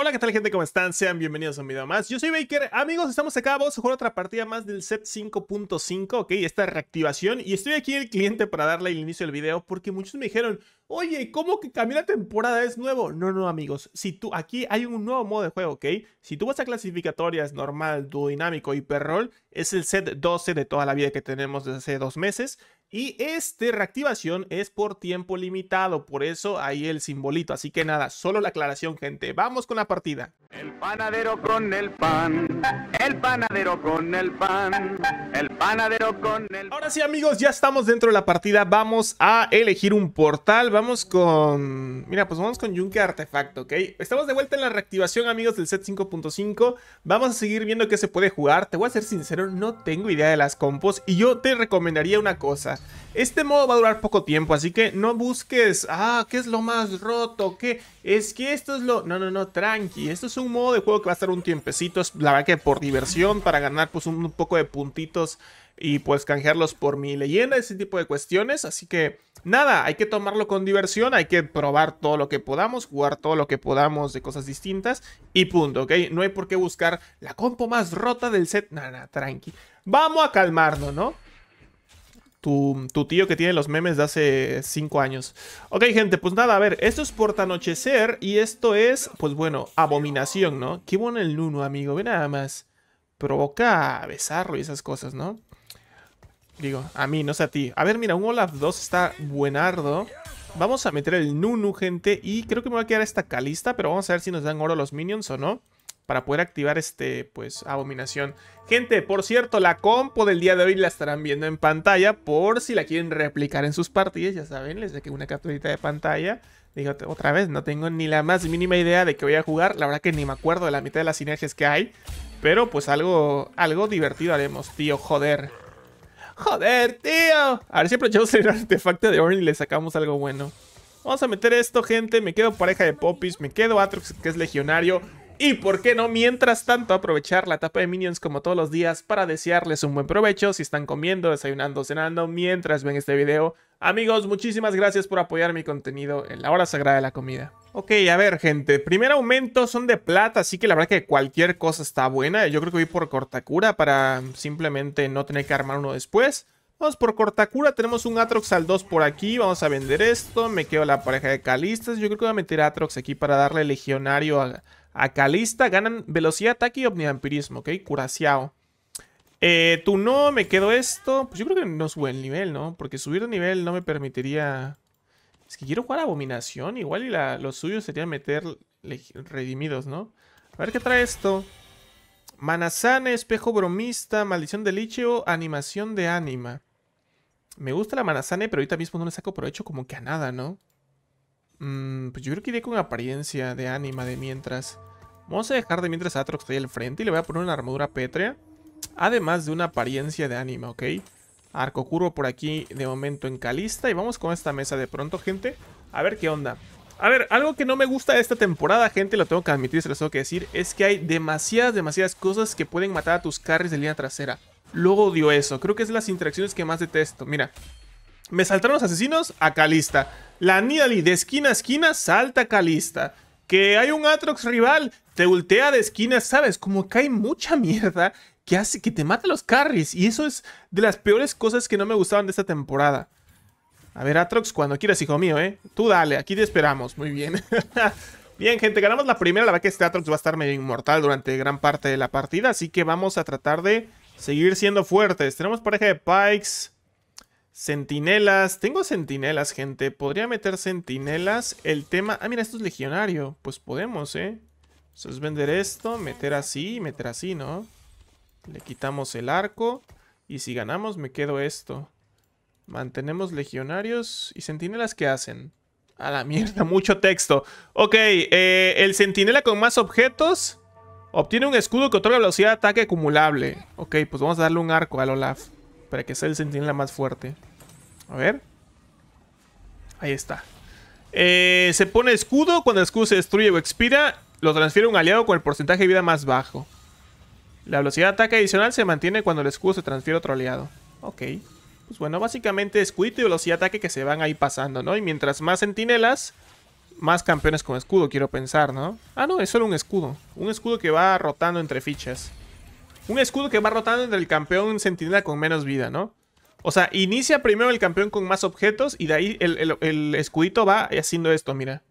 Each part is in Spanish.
Hola, ¿qué tal gente? ¿Cómo están? Sean bienvenidos a un video más. Yo soy Baker. Amigos, estamos acá. Vamos a jugar otra partida más del set 5.5, ¿ok? Esta reactivación. Y estoy aquí en el cliente para darle el inicio del video porque muchos me dijeron, Oye, ¿cómo que cambió la temporada? ¿Es nuevo? No, no, amigos. Si tú, aquí hay un nuevo modo de juego, ¿ok? Si tú vas a es normal, duodinámico y es el set 12 de toda la vida que tenemos desde hace dos meses. Y este reactivación es por tiempo limitado, por eso hay el simbolito. Así que nada, solo la aclaración, gente. Vamos con la partida. El panadero con el pan, el panadero con el pan, el panadero con el pan. Ahora sí, amigos, ya estamos dentro de la partida. Vamos a elegir un portal vamos con... Mira, pues vamos con Yunque Artefacto, ¿ok? Estamos de vuelta en la reactivación, amigos, del set 5.5. Vamos a seguir viendo qué se puede jugar. Te voy a ser sincero, no tengo idea de las compos. Y yo te recomendaría una cosa. Este modo va a durar poco tiempo, así que no busques... Ah, ¿qué es lo más roto? ¿Qué? Es que esto es lo... No, no, no, tranqui. Esto es un modo de juego que va a estar un tiempecito. la verdad que por diversión, para ganar pues un poco de puntitos y pues canjearlos por mi leyenda, ese tipo de cuestiones. Así que nada, hay que tomarlo con diversión, hay que probar todo lo que podamos, jugar todo lo que podamos de cosas distintas y punto, ¿ok? No hay por qué buscar la compo más rota del set, nada, tranqui. Vamos a calmarnos, ¿no? Tu, tío que tiene los memes de hace 5 años. Ok, gente, pues nada, a ver, esto es Anochecer y esto es, pues bueno, Abominación, ¿no? Qué bueno el Nuno, amigo, ve nada más. Provoca besarlo y esas cosas, ¿no? Digo, a mí, no sé a ti. A ver, mira, un Olaf 2 está buenardo. Vamos a meter el Nunu, gente. Y creo que me va a quedar esta Calista, pero vamos a ver si nos dan oro los minions o no. Para poder activar este, pues, abominación. Gente, por cierto, la compo del día de hoy la estarán viendo en pantalla. Por si la quieren replicar en sus partidas, ya saben, les dejo una capturita de pantalla. Digo, otra vez, no tengo ni la más mínima idea de que voy a jugar. La verdad que ni me acuerdo de la mitad de las sinergias que hay. Pero pues algo, algo divertido haremos, tío, joder. ¡Joder, tío! A ver si aprovechamos el artefacto de Orin y le sacamos algo bueno. Vamos a meter esto, gente. Me quedo pareja de Popis. Me quedo Atrox, que es legionario. Y por qué no, mientras tanto, aprovechar la etapa de Minions como todos los días para desearles un buen provecho si están comiendo, desayunando, cenando, mientras ven este video. Amigos, muchísimas gracias por apoyar mi contenido en la hora sagrada de la comida. Ok, a ver, gente. Primer aumento son de plata, así que la verdad que cualquier cosa está buena. Yo creo que voy por cortacura para simplemente no tener que armar uno después. Vamos por cortacura, tenemos un Atrox al 2 por aquí, vamos a vender esto, me quedo la pareja de Calistas, yo creo que voy a meter Atrox aquí para darle legionario a, a Calista, ganan velocidad, ataque y omnivampirismo, ok, curaciao. Eh, tú no, me quedo esto, pues yo creo que no sube el nivel, ¿no? Porque subir de nivel no me permitiría es que quiero jugar Abominación. Igual y la, lo suyo sería meter redimidos, ¿no? A ver qué trae esto. Manazane, espejo bromista, maldición de licho, animación de ánima. Me gusta la manazane, pero ahorita mismo no le saco provecho como que a nada, ¿no? Mm, pues yo creo que iré con apariencia de ánima de mientras. Vamos a dejar de mientras a Atrox ahí al frente y le voy a poner una armadura pétrea. Además de una apariencia de ánima, ¿ok? Arco curvo por aquí de momento en Calista. Y vamos con esta mesa de pronto, gente. A ver qué onda. A ver, algo que no me gusta de esta temporada, gente, lo tengo que admitir, se lo tengo que decir, es que hay demasiadas, demasiadas cosas que pueden matar a tus carries de línea trasera. Luego odio eso, creo que es las interacciones que más detesto. Mira, me saltaron los asesinos a Calista. La Nidalee de esquina a esquina salta a Calista. Que hay un Atrox rival, te ultea de esquina, ¿sabes? Como que hay mucha mierda que hace que te mata los carries. Y eso es de las peores cosas que no me gustaban de esta temporada. A ver, Atrox, cuando quieras, hijo mío, ¿eh? Tú dale, aquí te esperamos. Muy bien. bien, gente, ganamos la primera. La verdad que este Atrox va a estar medio inmortal durante gran parte de la partida. Así que vamos a tratar de seguir siendo fuertes. Tenemos pareja de Pikes. Sentinelas. Tengo sentinelas, gente. Podría meter sentinelas. El tema... Ah, mira, esto es legionario. Pues podemos, ¿eh? Eso es vender esto, meter así meter así, ¿no? Le quitamos el arco. Y si ganamos me quedo esto. Mantenemos legionarios. ¿Y sentinelas qué hacen? A la mierda, mucho texto. Ok, eh, el sentinela con más objetos obtiene un escudo que otorga velocidad de ataque acumulable. Ok, pues vamos a darle un arco al Olaf para que sea el sentinela más fuerte. A ver. Ahí está. Eh, se pone escudo. Cuando el escudo se destruye o expira, lo transfiere a un aliado con el porcentaje de vida más bajo. La velocidad de ataque adicional se mantiene cuando el escudo se transfiere a otro aliado. Ok. Pues bueno, básicamente escudo y velocidad de ataque que se van ahí pasando, ¿no? Y mientras más sentinelas, más campeones con escudo, quiero pensar, ¿no? Ah, no, es solo un escudo. Un escudo que va rotando entre fichas. Un escudo que va rotando entre el campeón sentinela con menos vida, ¿no? O sea, inicia primero el campeón con más objetos y de ahí el, escudito va haciendo esto, mira.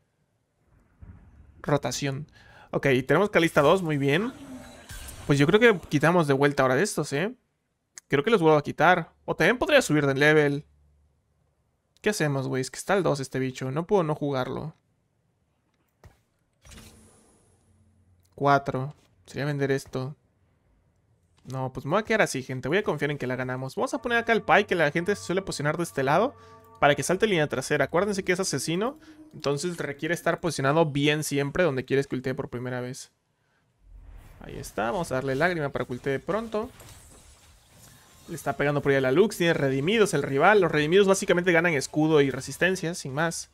Rotación. Ok, tenemos Calista 2, muy bien. Pues yo creo que quitamos de vuelta ahora de estos, ¿eh? Creo que los vuelvo a quitar. O también podría subir de level. ¿Qué hacemos, güey? Es que está el 2 este bicho. No puedo no jugarlo. 4. Sería vender esto. No, pues me voy a quedar así, gente. Voy a confiar en que la ganamos. Vamos a poner acá el pie que la gente se suele posicionar de este lado. Para que salte línea trasera. Acuérdense que es asesino. Entonces requiere estar posicionado bien siempre donde quieres que ultee por primera vez. Ahí está, vamos a darle lágrima para que de pronto. Le está pegando por ahí a la Lux, tiene redimidos el rival. Los redimidos básicamente ganan escudo y resistencia, sin más.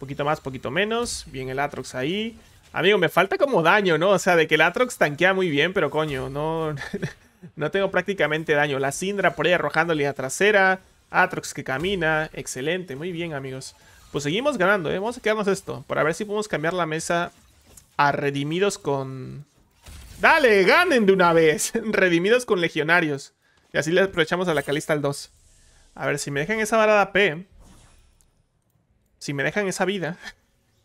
Poquito más, poquito menos. Bien el Atrox ahí. Amigo, me falta como daño, ¿no? O sea, de que el Atrox tanquea muy bien, pero coño, no, no tengo prácticamente daño. La Sindra por ahí arrojándole a trasera. Atrox que camina. Excelente, muy bien, amigos. Pues seguimos ganando, ¿eh? Vamos a quedarnos esto. Para ver si podemos cambiar la mesa a redimidos con Dale, ganen de una vez. Redimidos con legionarios. Y así le aprovechamos a la calista al 2. A ver, si me dejan esa varada P. Si me dejan esa vida.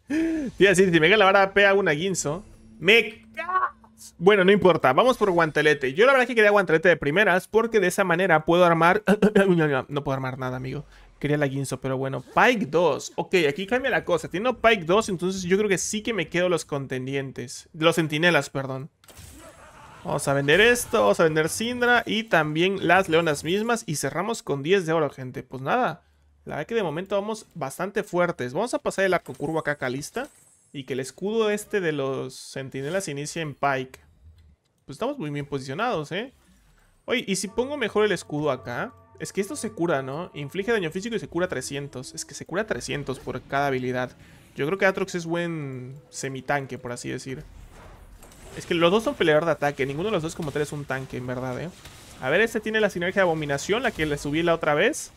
y decir, si me dejan la de P hago una guinzo. Me... Bueno, no importa, vamos por guantelete. Yo la verdad que quería guantelete de primeras porque de esa manera puedo armar... no puedo armar nada, amigo. Quería la guinzo, pero bueno. Pike 2. Ok, aquí cambia la cosa. Tiene Pike 2, entonces yo creo que sí que me quedo los contendientes. Los centinelas, perdón. Vamos a vender esto, vamos a vender Sindra y también las leonas mismas. Y cerramos con 10 de oro, gente. Pues nada, la verdad que de momento vamos bastante fuertes. Vamos a pasar el arco curvo acá calista. Y que el escudo este de los sentinelas inicie en pike. Pues estamos muy bien posicionados, ¿eh? Oye, y si pongo mejor el escudo acá... Es que esto se cura, ¿no? Inflige daño físico y se cura 300. Es que se cura 300 por cada habilidad. Yo creo que Atrox es buen semitanque, por así decir. Es que los dos son peleador de ataque. Ninguno de los dos como tres es un tanque, en verdad, ¿eh? A ver, este tiene la sinergia de abominación, la que le subí la otra vez.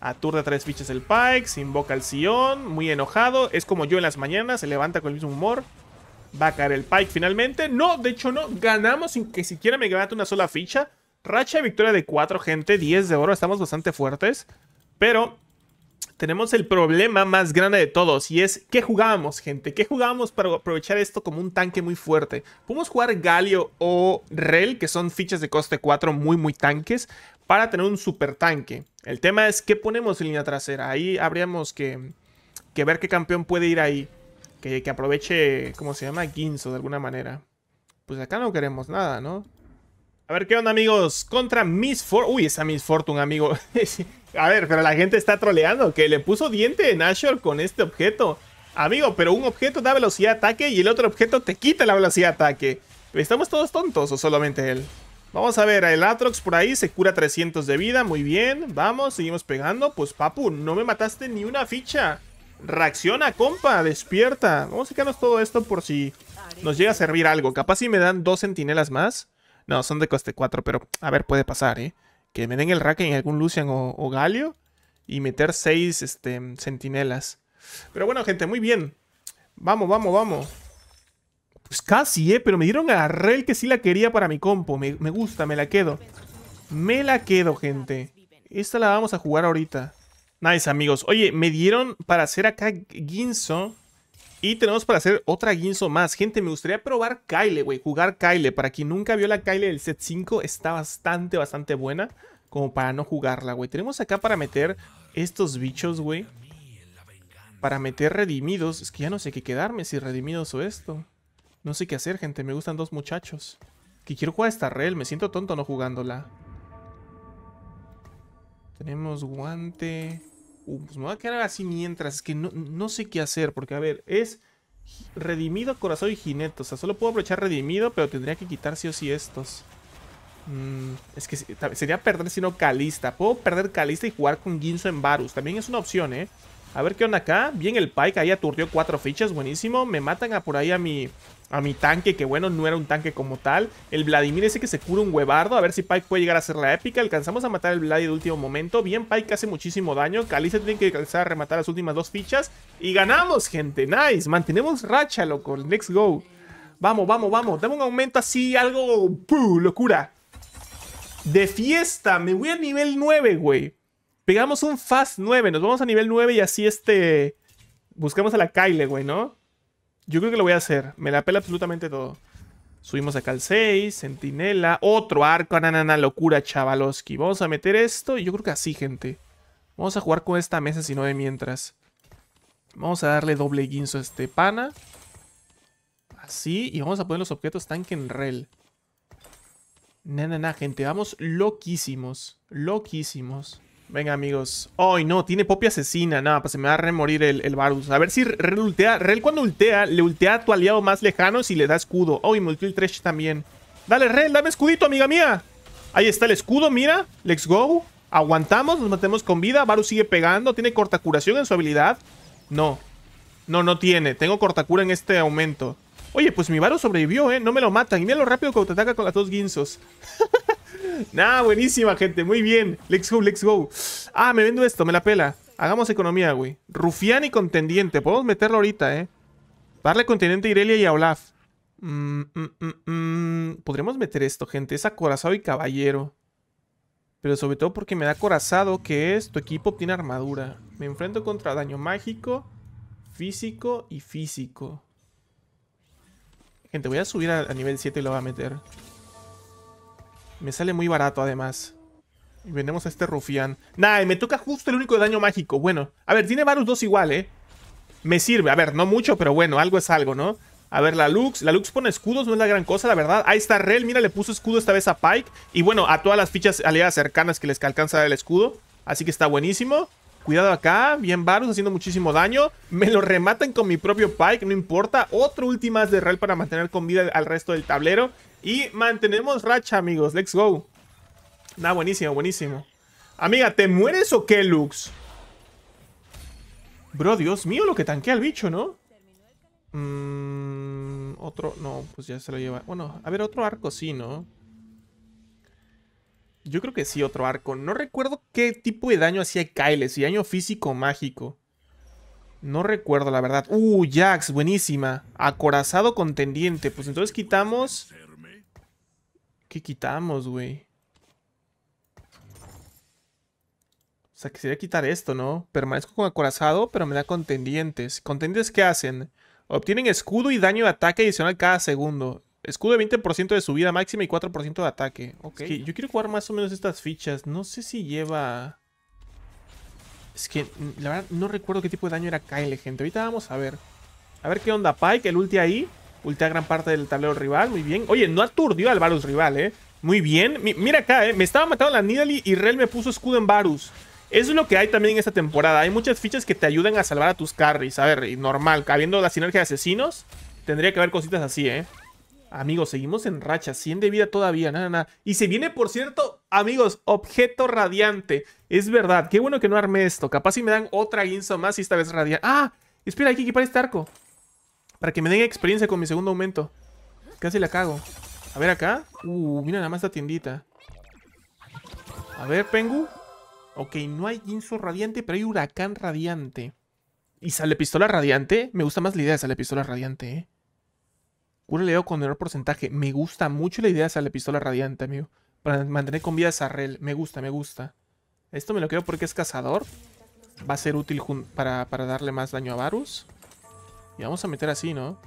Aturde tres fichas el Se invoca al Sion, muy enojado. Es como yo en las mañanas, se levanta con el mismo humor. Va a caer el Pike finalmente. No, de hecho no, ganamos sin que siquiera me gane una sola ficha. Racha de victoria de cuatro, gente, 10 de oro, estamos bastante fuertes. Pero tenemos el problema más grande de todos y es ¿qué jugábamos, gente? ¿Qué jugábamos para aprovechar esto como un tanque muy fuerte? Podemos jugar Galio o Rel, que son fichas de coste 4 muy muy tanques, para tener un super tanque. El tema es qué ponemos en línea trasera. Ahí habríamos que, ver qué campeón puede ir ahí. Que, que aproveche, ¿cómo se llama? Ginzo de alguna manera. Pues acá no queremos nada, ¿no? A ver, ¿qué onda, amigos? Contra Miss Fortune. Uy, esa Miss Fortune, amigo. a ver, pero la gente está troleando. Que le puso diente en Asher con este objeto. Amigo, pero un objeto da velocidad de ataque y el otro objeto te quita la velocidad de ataque. ¿Estamos todos tontos o solamente él? Vamos a ver, el Atrox por ahí se cura 300 de vida. Muy bien, vamos, seguimos pegando. Pues, papu, no me mataste ni una ficha. Reacciona, compa, despierta. Vamos a sacarnos todo esto por si nos llega a servir algo. Capaz si me dan dos sentinelas más. No, son de coste 4, pero a ver, puede pasar, ¿eh? Que me den el rack en algún Lucian o, Galio y meter 6 este, sentinelas. Pero bueno, gente, muy bien. Vamos, vamos, vamos. Pues casi, ¿eh? Pero me dieron a la Rel que sí la quería para mi compo. Me, gusta, me la quedo. Me la quedo, gente. Esta la vamos a jugar ahorita. Nice, amigos. Oye, me dieron para hacer acá Ginzo y tenemos para hacer otra guinzo más. Gente, me gustaría probar Kyle, güey. Jugar Kyle. Para quien nunca vio la Kyle del set 5, está bastante, bastante buena. Como para no jugarla, güey. Tenemos acá para meter estos bichos, güey. Para meter redimidos. Es que ya no sé qué quedarme, si redimidos o esto. No sé qué hacer, gente. Me gustan dos muchachos. Que quiero jugar esta rel. Me siento tonto no jugándola. Tenemos guante. Pues, me voy a quedar así mientras que no, sé qué hacer. Porque, a ver, es redimido, corazón y Jineto O sea, solo puedo aprovechar redimido, pero tendría que quitar sí o sí estos. Mm, es que sería perder si no Calista. Puedo perder Calista y jugar con Ginzo en Varus. También es una opción, ¿eh? A ver qué onda acá. Bien el Pike, ahí aturdió cuatro fichas, buenísimo. Me matan a por ahí a mi, a mi tanque, que bueno, no era un tanque como tal. El Vladimir ese que se cura un huevardo, a ver si Pike puede llegar a hacer la épica. Alcanzamos a matar al Vladi de último momento. Bien, Pike hace muchísimo daño. Calice tiene que alcanzar a rematar las últimas dos fichas. Y ganamos, gente, nice. Mantenemos racha, loco, next go. Vamos, vamos, vamos. Dame un aumento así, algo... ¡Puh! Locura. De fiesta, me voy a nivel 9, güey. Pegamos un Fast 9, nos vamos a nivel 9 y así este... Buscamos a la Kyle, güey, ¿no? Yo creo que lo voy a hacer. Me la pela absolutamente todo. Subimos acá al 6, centinela otro arco, nanana, ah, locura, chavaloski. Vamos a meter esto y yo creo que así, gente. Vamos a jugar con esta mesa si no de mientras. Vamos a darle doble guinzo a este pana. Así, y vamos a poner los objetos tanque en rel. Na, gente, vamos loquísimos. Loquísimos. Venga, amigos. ¡Ay, no! Tiene popi asesina. Nada, pues se me va a remorir el, el Varus. A ver si Rel ultea. Rel cuando ultea, le ultea a tu aliado más lejano si le da escudo. ¡Oh, y el también! ¡Dale, Rel! ¡Dame escudito, amiga mía! Ahí está el escudo, mira. Let's go. Aguantamos, nos matemos con vida. Varus sigue pegando. Tiene corta curación en su habilidad. No. No, no tiene. Tengo cortacura en este aumento. Oye, pues mi Varus sobrevivió, ¿eh? No me lo matan. Y mira lo rápido que te ataca con las dos guinzos. Nah, buenísima, gente. Muy bien. Let's go, let's go. Ah, me vendo esto, me la pela. Hagamos economía, güey. Rufián y contendiente. Podemos meterlo ahorita, eh. Darle contendiente a Irelia y a Olaf. Mm, mm, mm, Podríamos meter esto, gente. Es acorazado y caballero. Pero sobre todo porque me da acorazado, que es este tu equipo obtiene armadura. Me enfrento contra daño mágico, físico y físico. Gente, voy a subir a, a nivel 7 y lo voy a meter. Me sale muy barato además. Y vendemos a este rufián. Nah, y me toca justo el único daño mágico. Bueno, a ver, tiene Varus dos igual, ¿eh? Me sirve. A ver, no mucho, pero bueno, algo es algo, ¿no? A ver, la Lux. La Lux pone escudos, no es la gran cosa, la verdad. Ahí está Rel. Mira, le puso escudo esta vez a Pike. Y bueno, a todas las fichas aliadas cercanas que les alcanza el escudo. Así que está buenísimo. Cuidado acá, bien Varus haciendo muchísimo daño. Me lo rematan con mi propio Pike, no importa. Otro último de Rel para mantener con vida al resto del tablero. Y mantenemos racha, amigos. Let's go. Nah, buenísimo, buenísimo. Amiga, ¿te mueres o qué, Lux? Bro, Dios mío, lo que tanquea el bicho, ¿no? Mm, otro, no, pues ya se lo lleva. Bueno, a ver, otro arco sí, ¿no? Yo creo que sí, otro arco. No recuerdo qué tipo de daño hacía Kyle, si daño físico o mágico. No recuerdo, la verdad. Uh, Jax, buenísima. Acorazado contendiente. Pues entonces quitamos ¿Qué quitamos, güey? O sea, quisiera quitar esto, ¿no? Permanezco con acorazado, pero me da contendientes. ¿Contendientes qué hacen? Obtienen escudo y daño de ataque adicional cada segundo. Escudo de 20% de subida máxima y 4% de ataque. Ok. yo quiero jugar más o menos estas fichas. No sé si lleva... Es que, mm, la verdad, no recuerdo qué tipo de daño era Kyle, gente. Ahorita vamos a ver. A ver qué onda, Pike, el ulti ahí. Ultea gran parte del tablero rival, muy bien. Oye, no aturdió al Varus rival, ¿eh? Muy bien. mira acá, ¿eh? Me estaba matando la Nidalee y Rel me puso escudo en Varus. Eso es lo que hay también en esta temporada. Hay muchas fichas que te ayudan a salvar a tus carries. A ver, y normal, habiendo la sinergia de asesinos, tendría que haber cositas así, ¿eh? Amigos, seguimos en racha, 100 de vida todavía, nada, nada. Y se viene, por cierto, amigos, objeto radiante. Es verdad, qué bueno que no armé esto. Capaz si me dan otra guinzo más y esta vez radiante. ¡Ah! Espera, hay que equipar este arco. Para que me den experiencia con mi segundo aumento. Casi la cago. A ver acá. Uh, mira nada más la tiendita. A ver, Pengu. Ok, no hay Ginzo radiante, pero hay huracán radiante. ¿Y sale pistola radiante? Me gusta más la idea de sale pistola radiante, eh. Cura leo con menor porcentaje. Me gusta mucho la idea de sale pistola radiante, amigo. Para mantener con vida a Sarrel. Me gusta, me gusta. Esto me lo quedo porque es cazador. Va a ser útil para, para darle más daño a Varus vamos a meter así, ¿no?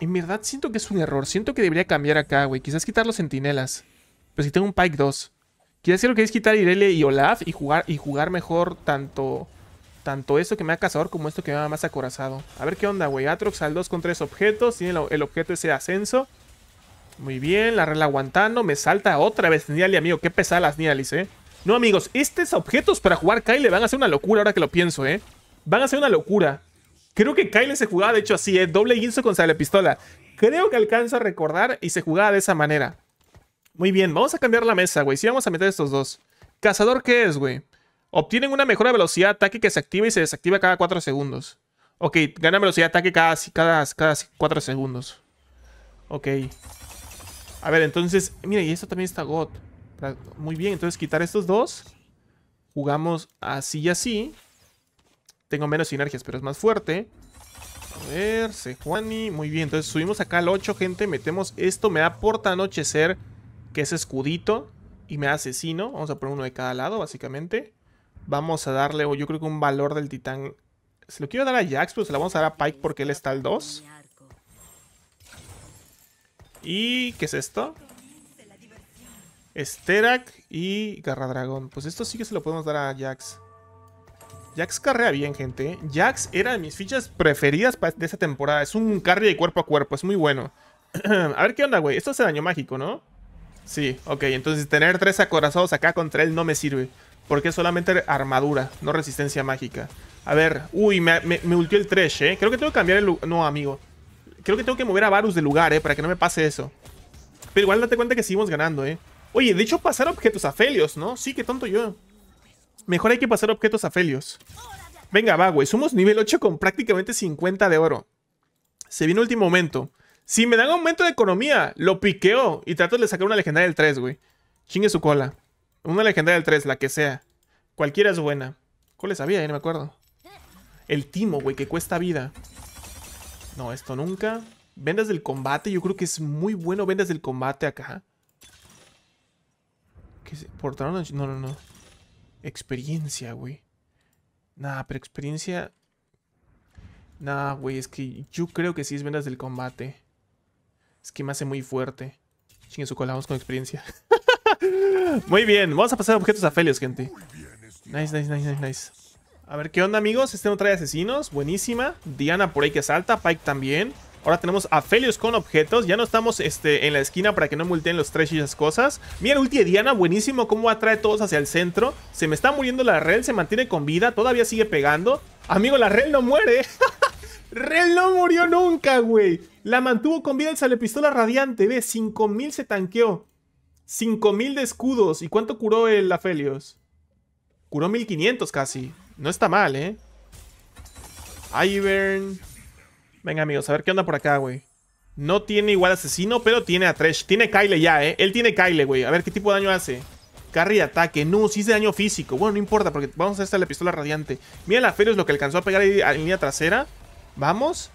En verdad siento que es un error. Siento que debería cambiar acá, güey. Quizás quitar los sentinelas. Pero si tengo un Pike 2. Quizás lo que es quitar Irele y Olaf y jugar, y jugar mejor tanto... Tanto esto que me ha cazador como esto que me da más acorazado. A ver qué onda, güey. Atrox al 2 con 3 objetos. Tiene el, objeto ese ascenso. Muy bien, la regla aguantando. Me salta otra vez niali, amigo. Qué pesadas las eh. No, amigos, estos objetos para jugar Kyle van a ser una locura ahora que lo pienso, eh. Van a ser una locura. Creo que Kyle se jugaba, de hecho, así, ¿eh? doble guinzo con la pistola. Creo que alcanzo a recordar y se jugaba de esa manera. Muy bien, vamos a cambiar la mesa, güey. Sí, vamos a meter estos dos. ¿Cazador qué es, güey? Obtienen una mejora velocidad de ataque que se activa y se desactiva cada 4 segundos. Ok, gana velocidad de ataque cada, cada, cada 4 segundos. Ok. A ver, entonces... Mira, y esto también está God. Muy bien, entonces quitar estos dos. Jugamos así y así. Tengo menos sinergias, pero es más fuerte. A ver, Sejuani. Muy bien, entonces subimos acá al 8, gente. Metemos esto. Me da porta anochecer, que es escudito. Y me da asesino. Vamos a poner uno de cada lado, básicamente. Vamos a darle, o yo creo que un valor del titán. Se lo quiero dar a Jax, pero se lo vamos a dar a Pike porque él está al 2. ¿Y qué es esto? Sterak y Garra Dragón. Pues esto sí que se lo podemos dar a Jax. Jax carrea bien, gente. ¿eh? Jax era de mis fichas preferidas de esa temporada. Es un carry de cuerpo a cuerpo, es muy bueno. a ver qué onda, güey. Esto hace daño mágico, ¿no? Sí, ok. Entonces tener tres acorazados acá contra él no me sirve. Porque es solamente armadura, no resistencia mágica. A ver, uy, me, me, ultió el Thresh, ¿eh? Creo que tengo que cambiar el... No, amigo. Creo que tengo que mover a Varus de lugar, ¿eh? Para que no me pase eso. Pero igual date cuenta que seguimos ganando, ¿eh? Oye, de hecho pasar objetos a Felios, ¿no? Sí, qué tonto yo. Mejor hay que pasar objetos a Felios. Venga, va, güey. Somos nivel 8 con prácticamente 50 de oro. Se viene último momento. Si me dan aumento de economía, lo piqueo y trato de sacar una legendaria del 3, güey. Chingue su cola. Una legendaria del 3, la que sea. Cualquiera es buena. ¿Cuál le sabía? Ya no me acuerdo. El timo, güey, que cuesta vida. No, esto nunca. Vendas del combate. Yo creo que es muy bueno vendas del combate acá. ¿Qué se... Portaron? No, no, no. Experiencia, güey. Nah, pero experiencia... Nah, güey, es que yo creo que sí es vendas del combate. Es que me hace muy fuerte. Chingue su cola, vamos con experiencia. muy bien, vamos a pasar objetos a Felios, gente. Este nice, nice, nice, nice, nice. A ver, ¿qué onda, amigos? Este no trae asesinos. Buenísima. Diana por ahí que salta. Pike también. Ahora tenemos a Felios con objetos. Ya no estamos este, en la esquina para que no multen los tres y esas cosas. Mira, ulti de Diana, buenísimo. Cómo atrae todos hacia el centro. Se me está muriendo la Rel, se mantiene con vida. Todavía sigue pegando. Amigo, la Rel no muere. Rel no murió nunca, güey. La mantuvo con vida el pistola radiante. Ve, 5000 se tanqueó. 5000 de escudos. ¿Y cuánto curó el Afelios? Curó 1500 casi. No está mal, ¿eh? Ivern. Venga, amigos, a ver qué onda por acá, güey. No tiene igual asesino, pero tiene a Thresh. Tiene Kyle ya, ¿eh? Él tiene Kyle, güey. A ver qué tipo de daño hace. Carry de ataque. No, sí es de daño físico. Bueno, no importa, porque vamos a hacer esta la pistola radiante. Mira la es lo que alcanzó a pegar ahí en línea trasera. Vamos.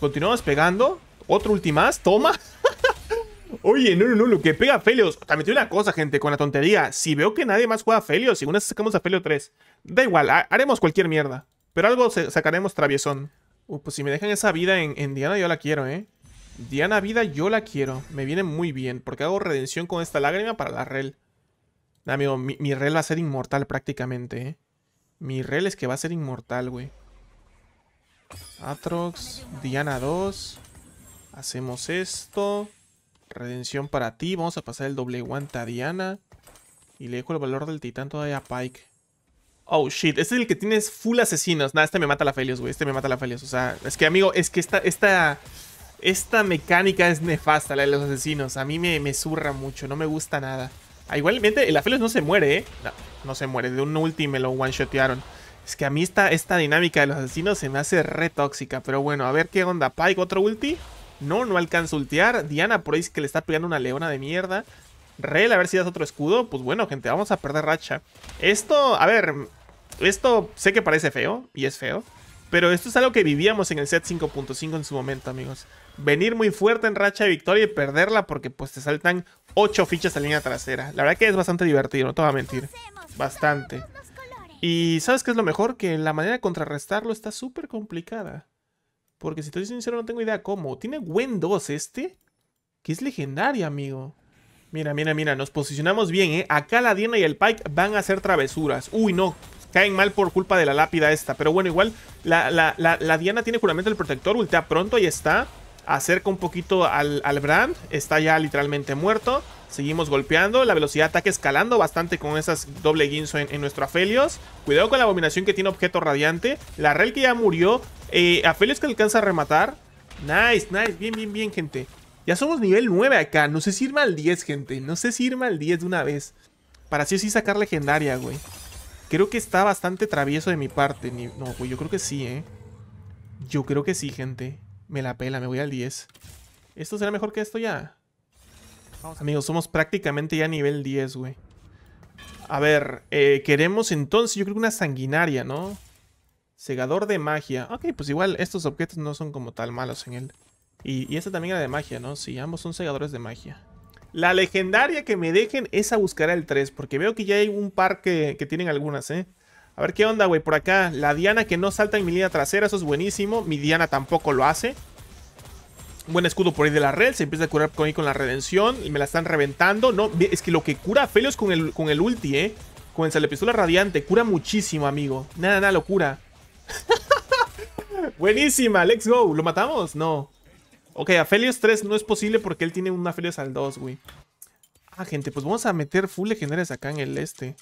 Continuamos pegando. Otro ultimás. Toma. Oye, no, no, no, lo que pega a Felios. También tiene una cosa, gente, con la tontería. Si veo que nadie más juega a Felios, si una sacamos a Felio 3, da igual, haremos cualquier mierda. Pero algo sacaremos traviesón. Uh, pues si me dejan esa vida en, Diana, yo la quiero, ¿eh? Diana vida, yo la quiero. Me viene muy bien, porque hago redención con esta lágrima para la rel. amigo, mi, rel va a ser inmortal prácticamente, ¿eh? Mi rel es que va a ser inmortal, güey. Atrox, Diana 2. Hacemos esto. Redención para ti. Vamos a pasar el doble guanta a Diana. Y le dejo el valor del titán todavía a Pike. Oh, shit. Este es el que tienes full asesinos. Nada, este me mata la Felios, güey. Este me mata la Felios. O sea, es que, amigo, es que esta... esta esta mecánica es nefasta, la de los asesinos. A mí me, me zurra mucho, no me gusta nada. Ah, igualmente, la Felios no se muere, ¿eh? No, no se muere. De un ulti me lo one-shotearon. Es que a mí esta, dinámica de los asesinos se me hace re tóxica. Pero bueno, a ver qué onda. Pike, otro ulti. No, no alcanza a ultear. Diana por ahí es que le está pegando una leona de mierda. Rel, a ver si das otro escudo. Pues bueno, gente, vamos a perder racha. Esto, a ver, esto sé que parece feo, y es feo, pero esto es algo que vivíamos en el set 5.5 en su momento, amigos. Venir muy fuerte en racha de victoria y perderla porque pues te saltan 8 fichas a línea trasera. La verdad que es bastante divertido, no te voy a mentir. Bastante. Y ¿sabes qué es lo mejor? Que la manera de contrarrestarlo está súper complicada. Porque si estoy sincero no tengo idea cómo. Tiene Wendos este, que es legendario, amigo. Mira, mira, mira, nos posicionamos bien, ¿eh? Acá la Diana y el Pike van a hacer travesuras. Uy, no, caen mal por culpa de la lápida esta. Pero bueno, igual la, Diana tiene juramento del protector, voltea pronto, ahí está. Acerca un poquito al, Brand, está ya literalmente muerto. Seguimos golpeando, la velocidad de ataque escalando bastante con esas doble guinzo en, nuestro Afelios. Cuidado con la abominación que tiene objeto radiante. La Rel que ya murió. Eh, Afelios que alcanza a rematar. Nice, nice, bien, bien, bien, gente. Ya somos nivel 9 acá. No sé si irme al 10, gente. No sé si irme al 10 de una vez. Para sí o sí sacar legendaria, güey. Creo que está bastante travieso de mi parte. No, güey, yo creo que sí, ¿eh? Yo creo que sí, gente. Me la pela, me voy al 10. ¿Esto será mejor que esto ya? Vamos, amigos, somos prácticamente ya nivel 10, güey. A ver, eh, queremos entonces, yo creo que una sanguinaria, ¿no? Segador de magia. Ok, pues igual estos objetos no son como tal malos en él. Y, y esta también era de magia, ¿no? Sí, ambos son segadores de magia. La legendaria que me dejen, es a buscar el 3. Porque veo que ya hay un par que, tienen algunas, ¿eh? A ver qué onda, güey, por acá. La Diana que no salta en mi línea trasera, eso es buenísimo. Mi Diana tampoco lo hace. Buen escudo por ahí de la red. Se empieza a curar con con la redención. Y me la están reventando. No, es que lo que cura Felios con el, con el ulti, ¿eh? Con el salepistola radiante. Cura muchísimo, amigo. Nada, nada, locura. Buenísima, let's go. ¿Lo matamos? No. Ok, Aphelios 3 no es posible porque él tiene un Aphelios al 2, güey. Ah, gente, pues vamos a meter full legendarias acá en el este.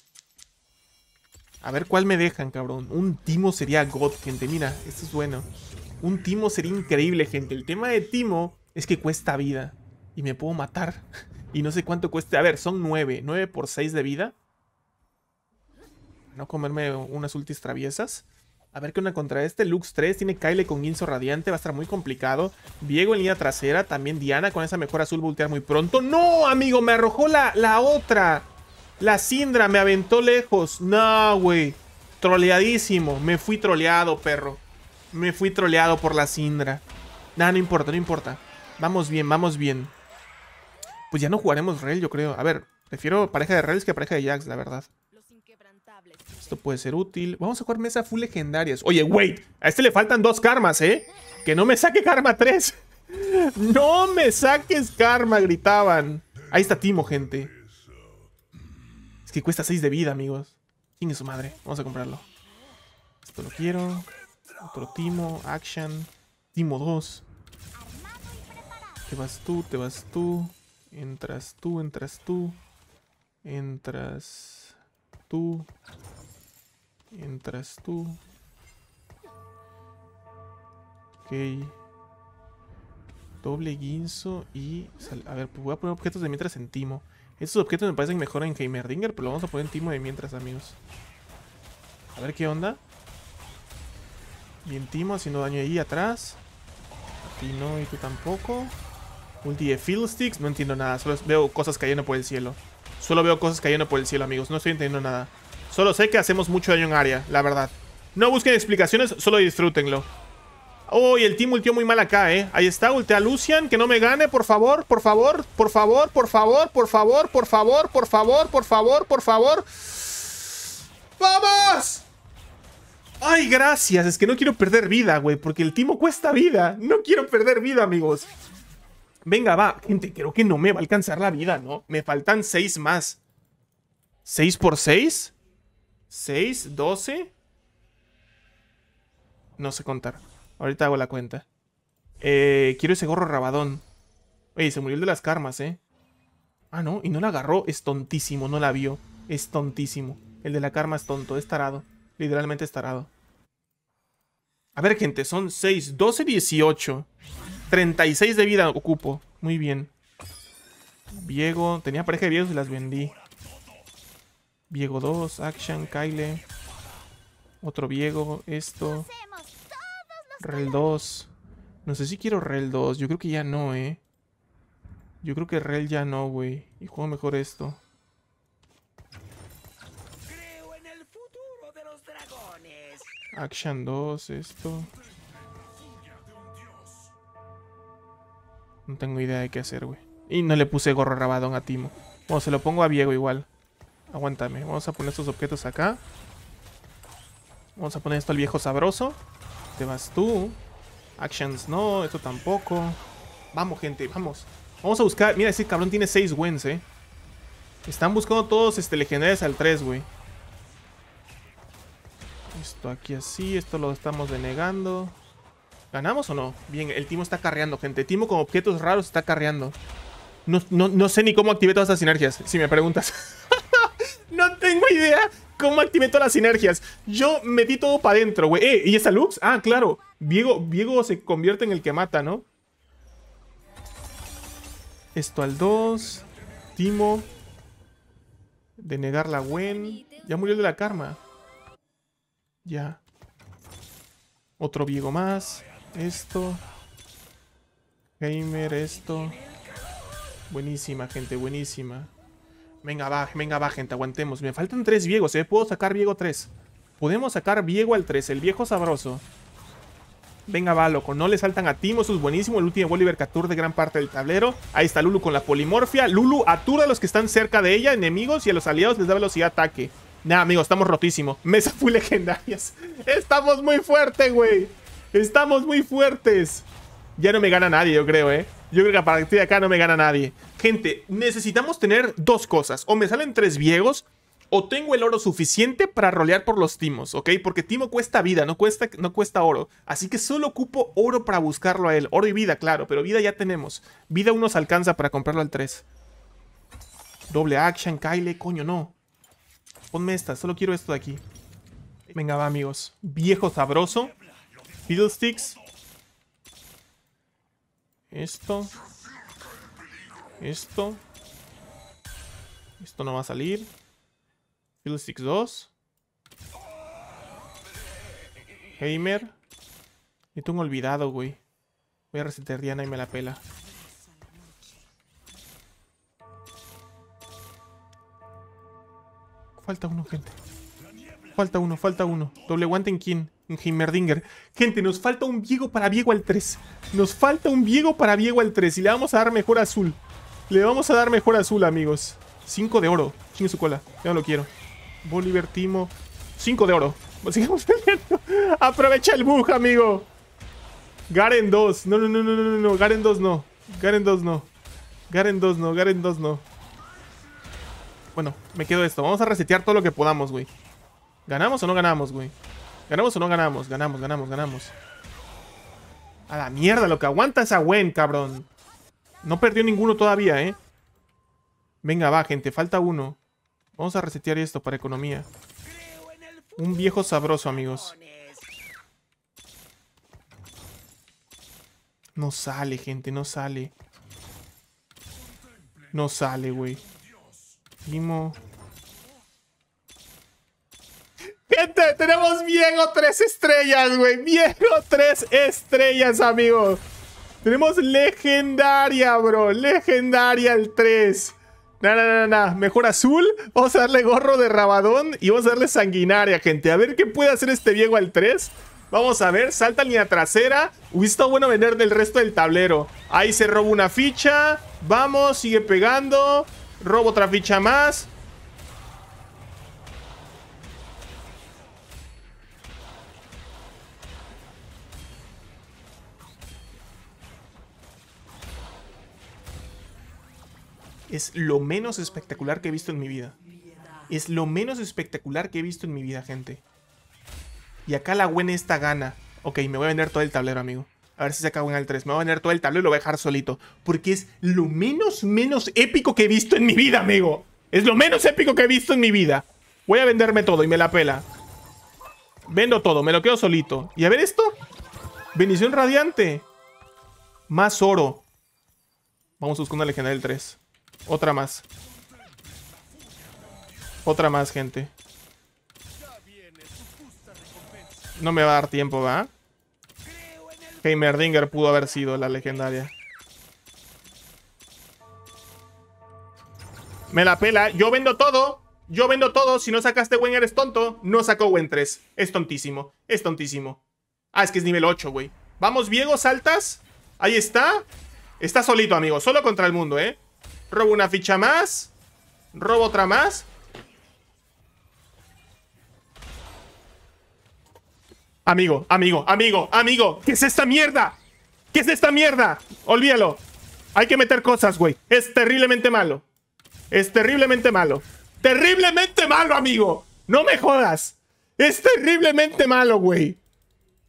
A ver cuál me dejan, cabrón. Un Timo sería God, gente. Mira, esto es bueno. Un Timo sería increíble, gente. El tema de Timo es que cuesta vida. Y me puedo matar. Y no sé cuánto cueste. A ver, son 9. 9 por 6 de vida. No comerme unas ultis traviesas. A ver qué una contra este. Lux 3 tiene Kyle con Guinzo Radiante. Va a estar muy complicado. Diego en línea trasera. También Diana con esa mejor azul voltear muy pronto. ¡No, amigo! Me arrojó la, la otra. La Sindra me aventó lejos. No, güey. Troleadísimo. Me fui troleado, perro. Me fui troleado por la Sindra. Nah, no importa, no importa. Vamos bien, vamos bien. Pues ya no jugaremos Rel, yo creo. A ver, prefiero pareja de Rells que pareja de Jax, la verdad. Esto puede ser útil. Vamos a jugar mesa full legendarias. Oye, wait. A este le faltan dos karmas, ¿eh? Que no me saque karma 3. no me saques karma, gritaban. Ahí está Timo, gente. Es que cuesta 6 de vida, amigos. ¿Quién es su madre? Vamos a comprarlo. Esto lo quiero. Otro Timo. Action. Timo 2. Te vas tú, te vas tú. Entras tú, entras tú. Entras tú. Entras tú. Ok. Doble guinzo y... A ver, pues voy a poner objetos de mientras en Timo. Estos objetos me parecen mejor en Heimerdinger, pero lo vamos a poner en Timo de mientras, amigos. A ver qué onda. Bien Timo haciendo daño ahí atrás. Aquí no y tú tampoco. Multi de field Sticks. No entiendo nada. Solo veo cosas cayendo por el cielo. Solo veo cosas cayendo por el cielo, amigos. No estoy entendiendo nada. Solo sé que hacemos mucho daño en área, la verdad. No busquen explicaciones, solo disfrútenlo. Oh, y el team ultió muy mal acá, ¿eh? Ahí está, a Lucian, que no me gane, por favor, por favor, por favor, por favor, por favor, por favor, por favor, por favor, por favor. ¡Vamos! Ay, gracias, es que no quiero perder vida, güey, porque el timo cuesta vida. No quiero perder vida, amigos. Venga, va, gente, creo que no me va a alcanzar la vida, ¿no? Me faltan seis más. ¿Seis por seis? 6, 12. No sé contar. Ahorita hago la cuenta. Eh, quiero ese gorro rabadón. Oye, se murió el de las karmas, ¿eh? Ah, no, y no la agarró. Es tontísimo, no la vio. Es tontísimo. El de la karma es tonto, es tarado. Literalmente es tarado. A ver, gente, son 6, 12, 18. 36 de vida ocupo. Muy bien. Viego, tenía pareja de viejos y las vendí. Viego 2, Action, Kyle. Otro Viego, esto. Rel 2. No sé si quiero Rel 2. Yo creo que ya no, eh. Yo creo que Rel ya no, güey. Y juego mejor esto. el Action 2, esto. No tengo idea de qué hacer, güey. Y no le puse gorro rabadón a Timo. Bueno, se lo pongo a viego igual. Aguántame. Vamos a poner estos objetos acá. Vamos a poner esto al viejo sabroso. Te vas tú. Actions no, esto tampoco. Vamos, gente, vamos. Vamos a buscar. Mira, ese cabrón tiene 6 wins, eh. Están buscando todos este, legendarios al 3, güey. Esto aquí así, esto lo estamos denegando. ¿Ganamos o no? Bien, el Timo está carreando, gente. Timo con objetos raros está carreando. No, no sé ni cómo activé todas estas sinergias, si me preguntas. No tengo idea cómo activé todas las sinergias. Yo metí todo para adentro, güey. Eh, ¿y esa Lux? Ah, claro. Diego, Diego se convierte en el que mata, ¿no? Esto al 2. Timo. Denegar la Gwen. Ya murió el de la karma. Ya. Otro Viego más. Esto. Gamer, esto. Buenísima, gente, buenísima. Venga, va, venga, va, gente, aguantemos. Me faltan tres viejos. ¿eh? Puedo sacar viego tres Podemos sacar viego al tres, el viejo sabroso. Venga, va, loco. No le saltan a Timo. Eso es buenísimo. El último Bolívar Catur de gran parte del tablero. Ahí está Lulu con la polimorfia. Lulu atura a los que están cerca de ella, enemigos, y a los aliados les da velocidad de ataque. Nah, amigos, estamos rotísimo. Mesa full legendarias. Estamos muy fuertes, güey. Estamos muy fuertes. Ya no me gana nadie, yo creo, eh. Yo creo que a partir de acá no me gana nadie. Gente, necesitamos tener dos cosas. O me salen tres viejos, o tengo el oro suficiente para rolear por los timos, ¿ok? Porque timo cuesta vida, no cuesta, no cuesta oro. Así que solo ocupo oro para buscarlo a él. Oro y vida, claro, pero vida ya tenemos. Vida uno se alcanza para comprarlo al tres Doble action, Kyle, coño, no. Ponme esta, solo quiero esto de aquí. Venga, va, amigos. Viejo sabroso. Fiddlesticks, esto. Esto. Esto no va a salir. Field 2. Heimer. Y tengo olvidado, güey. Voy a resetear Diana y me la pela. Falta uno, gente. Falta uno, falta uno. Doble guante en King. Heimerdinger. Gente, nos falta un Viego para Viego al 3. Nos falta un Viego para Viego al 3. Y le vamos a dar mejor azul. Le vamos a dar mejor azul, amigos. 5 de oro. Chingue su cola. Ya lo quiero. Bolívar Timo. 5 de oro. Pues sigamos peleando. Aprovecha el bug, amigo. Garen 2. No, no, no, no, no, no. Garen 2 no. Garen 2 no. Garen 2 no. Garen 2 no. Bueno, me quedo esto. Vamos a resetear todo lo que podamos, güey. ¿Ganamos o no ganamos, güey? ¿Ganamos o no ganamos? Ganamos, ganamos, ganamos. A la mierda, lo que aguanta esa Gwen, cabrón. No perdió ninguno todavía, ¿eh? Venga, va, gente. Falta uno. Vamos a resetear esto para economía. Un viejo sabroso, amigos. No sale, gente. No sale. No sale, güey. Primo... Gente, tenemos viejo tres estrellas, güey. Viego tres estrellas, amigos Tenemos legendaria, bro. Legendaria el 3. Na na na na, Mejor azul. Vamos a darle gorro de rabadón y vamos a darle sanguinaria, gente. A ver qué puede hacer este viejo al 3. Vamos a ver, salta línea trasera. Uy, bueno vender del resto del tablero. Ahí se roba una ficha. Vamos, sigue pegando. Robo otra ficha más. es lo menos espectacular que he visto en mi vida. Es lo menos espectacular que he visto en mi vida, gente. Y acá la buena esta gana. Ok, me voy a vender todo el tablero, amigo. A ver si se acaba en el 3. Me voy a vender todo el tablero y lo voy a dejar solito. Porque es lo menos, menos épico que he visto en mi vida, amigo. Es lo menos épico que he visto en mi vida. Voy a venderme todo y me la pela. Vendo todo, me lo quedo solito. Y a ver esto. Bendición radiante. Más oro. Vamos a buscar una legendaria del 3. Otra más. Otra más, gente. No me va a dar tiempo, ¿va? Heimerdinger pudo haber sido la legendaria. Me la pela. Yo vendo todo. Yo vendo todo. Si no sacaste Wenger eres tonto. No sacó Wen 3. Es tontísimo. Es tontísimo. Ah, es que es nivel 8, güey. Vamos, viejos saltas. Ahí está. Está solito, amigo. Solo contra el mundo, ¿eh? Robo una ficha más. Robo otra más. Amigo, amigo, amigo, amigo. ¿Qué es esta mierda? ¿Qué es esta mierda? Olvídalo. Hay que meter cosas, güey. Es terriblemente malo. Es terriblemente malo. Terriblemente malo, amigo. No me jodas. Es terriblemente malo, güey.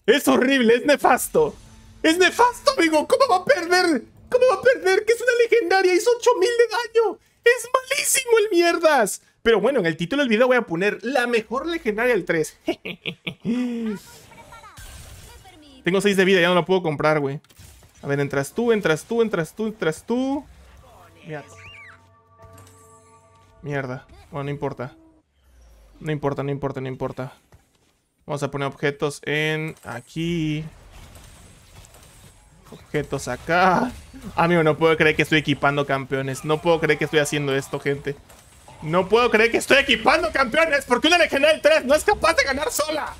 Es horrible, es nefasto. Es nefasto, amigo. ¿Cómo va a perder? ¿Cómo va a perder? Que es una legendaria, hizo 8000 de daño. Es malísimo el mierdas. Pero bueno, en el título del video voy a poner la mejor legendaria del 3. Tengo 6 de vida, ya no la puedo comprar, güey. A ver, entras tú, entras tú, entras tú, entras tú. Mierda. Mierda. Bueno, no importa. No importa, no importa, no importa. Vamos a poner objetos en aquí objetos acá. Amigo, no puedo creer que estoy equipando campeones. No puedo creer que estoy haciendo esto, gente. No puedo creer que estoy equipando campeones porque una legendaria 3 no es capaz de ganar sola.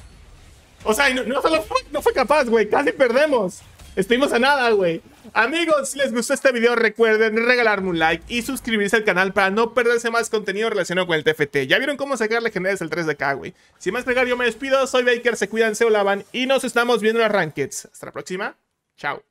O sea, no, solo fue, no fue capaz, güey. Casi perdemos. Estuvimos a nada, güey. Amigos, si les gustó este video, recuerden regalarme un like y suscribirse al canal para no perderse más contenido relacionado con el TFT. Ya vieron cómo sacar legendarias al 3 acá, güey. Sin más pegar, yo me despido. Soy Baker, se cuidan, se olavan y nos estamos viendo en las Rankeds. Hasta la próxima. Chao.